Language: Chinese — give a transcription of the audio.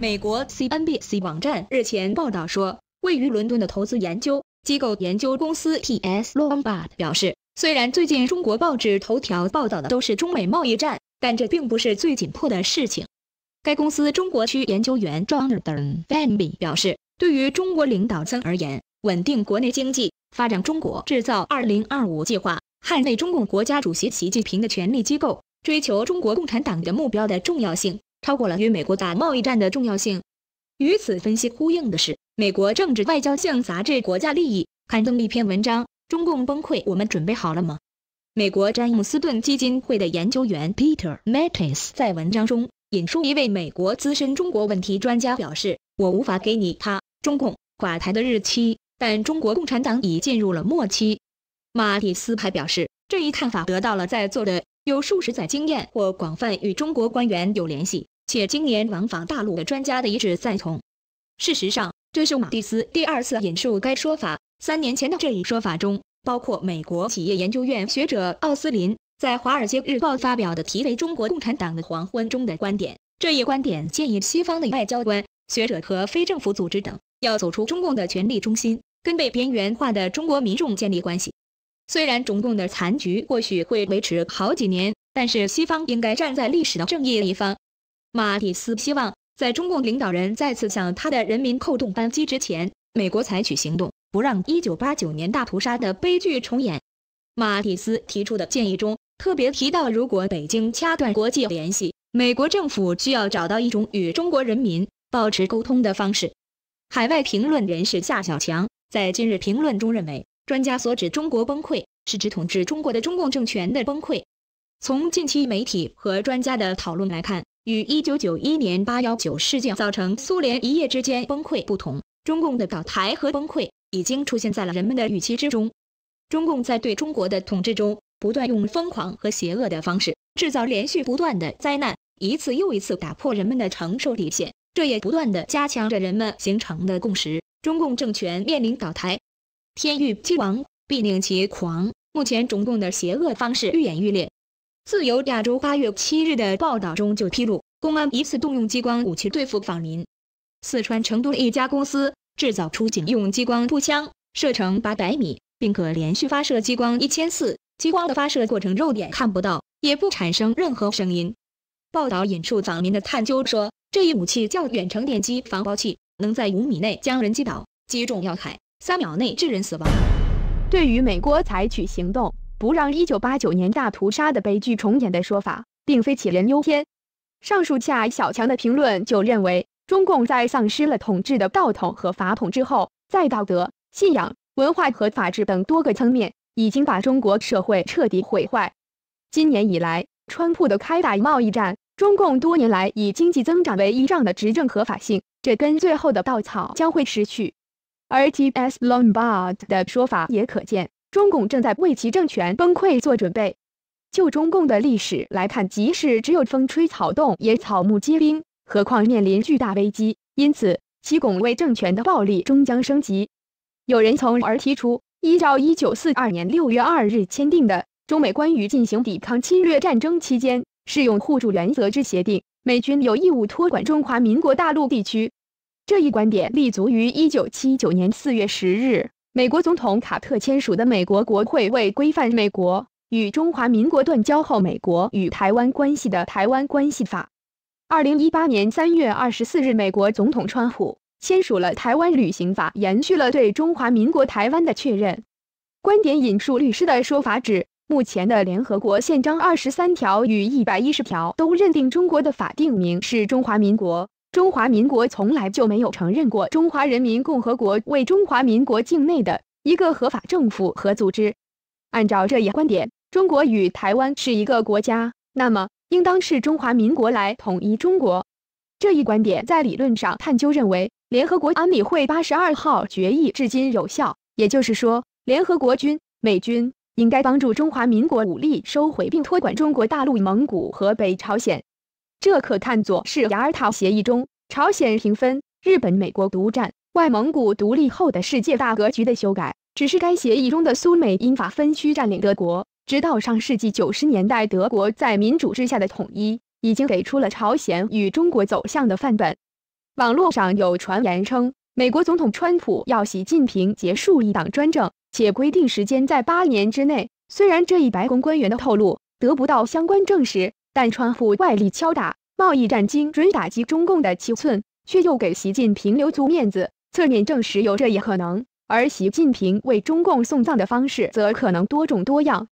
美国 CNBC 网站日前报道说，位于伦敦的投资研究机构研究公司 TS Lombard 表示，虽然最近中国报纸头条报道的都是中美贸易战，但这并不是最紧迫的事情。该公司中国区研究员 Jonathan Van b i 表示，对于中国领导层而言，稳定国内经济、发展中国制造、二零二五计划、捍卫中共国家主席习近平的权力机构、追求中国共产党的目标的重要性。超过了与美国打贸易战的重要性。与此分析呼应的是，美国政治外交性杂志《国家利益》刊登了一篇文章《中共崩溃，我们准备好了吗？》。美国詹姆斯顿基金会的研究员 Peter Mattis 在文章中引述一位美国资深中国问题专家表示：“我无法给你他中共垮台的日期，但中国共产党已进入了末期。”马蒂斯还表示，这一看法得到了在座的有数十载经验或广泛与中国官员有联系。且今年往返大陆的专家的一致赞同。事实上，这是马蒂斯第二次引述该说法。三年前的这一说法中，包括美国企业研究院学者奥斯林在《华尔街日报》发表的题为《中国共产党的黄昏》中的观点。这一观点建议西方的外交官、学者和非政府组织等要走出中共的权力中心，跟被边缘化的中国民众建立关系。虽然中共的残局或许会维持好几年，但是西方应该站在历史的正义一方。马蒂斯希望在中共领导人再次向他的人民扣动扳机之前，美国采取行动，不让1989年大屠杀的悲剧重演。马蒂斯提出的建议中特别提到，如果北京掐断国际联系，美国政府需要找到一种与中国人民保持沟通的方式。海外评论人士夏小强在《今日评论》中认为，专家所指中国崩溃，是指统治中国的中共政权的崩溃。从近期媒体和专家的讨论来看。与一九九一年八幺九事件造成苏联一夜之间崩溃不同，中共的倒台和崩溃已经出现在了人们的预期之中。中共在对中国的统治中，不断用疯狂和邪恶的方式制造连续不断的灾难，一次又一次打破人们的承受底线，这也不断的加强着人们形成的共识：中共政权面临倒台，天欲其亡，必令其狂。目前，中共的邪恶方式愈演愈烈。自由亚洲八月七日的报道中就披露，公安一次动用激光武器对付访民。四川成都一家公司制造出警用激光步枪，射程八百米，并可连续发射激光一千次。激光的发射过程肉眼看不到，也不产生任何声音。报道引述访民的探究说：“这一武器叫远程电击防爆器，能在五米内将人击倒，击中要害，三秒内致人死亡。”对于美国采取行动。不让1989年大屠杀的悲剧重演的说法，并非杞人忧天。上述恰小强的评论就认为，中共在丧失了统治的道统和法统之后，在道德、信仰、文化和法治等多个层面，已经把中国社会彻底毁坏。今年以来，川普的开打贸易战，中共多年来以经济增长为依仗的执政合法性，这根最后的稻草将会失去。而 T.S.Lombard 的说法也可见。中共正在为其政权崩溃做准备。就中共的历史来看，即使只有风吹草动，也草木皆兵，何况面临巨大危机。因此，其拱卫政权的暴力终将升级。有人从而提出，依照1942年6月2日签订的《中美关于进行抵抗侵略战争期间适用互助原则之协定》，美军有义务托管中华民国大陆地区。这一观点立足于1979年4月10日。美国总统卡特签署的美国国会为规范美国与中华民国断交后美国与台湾关系的《台湾关系法》。二零一八年三月二十四日，美国总统川普签署了《台湾旅行法》，延续了对中华民国台湾的确认。观点引述律师的说法，指目前的联合国宪章二十三条与一百一十条都认定中国的法定名是中华民国。中华民国从来就没有承认过中华人民共和国为中华民国境内的一个合法政府和组织。按照这一观点，中国与台湾是一个国家，那么应当是中华民国来统一中国。这一观点在理论上探究认为，联合国安理会八十二号决议至今有效，也就是说，联合国军、美军应该帮助中华民国武力收回并托管中国大陆、蒙古和北朝鲜。这可看作是雅尔塔协议中朝鲜平分日本、美国独占外蒙古独立后的世界大格局的修改。只是该协议中的苏美英法分区占领德国，直到上世纪九十年代德国在民主之下的统一，已经给出了朝鲜与中国走向的范本。网络上有传言称，美国总统川普要习近平结束一党专政，且规定时间在八年之内。虽然这一白宫官员的透露得不到相关证实。但窗户外力敲打，贸易战精准打击中共的七寸，却又给习近平留足面子，侧面证实有这一可能。而习近平为中共送葬的方式，则可能多种多样。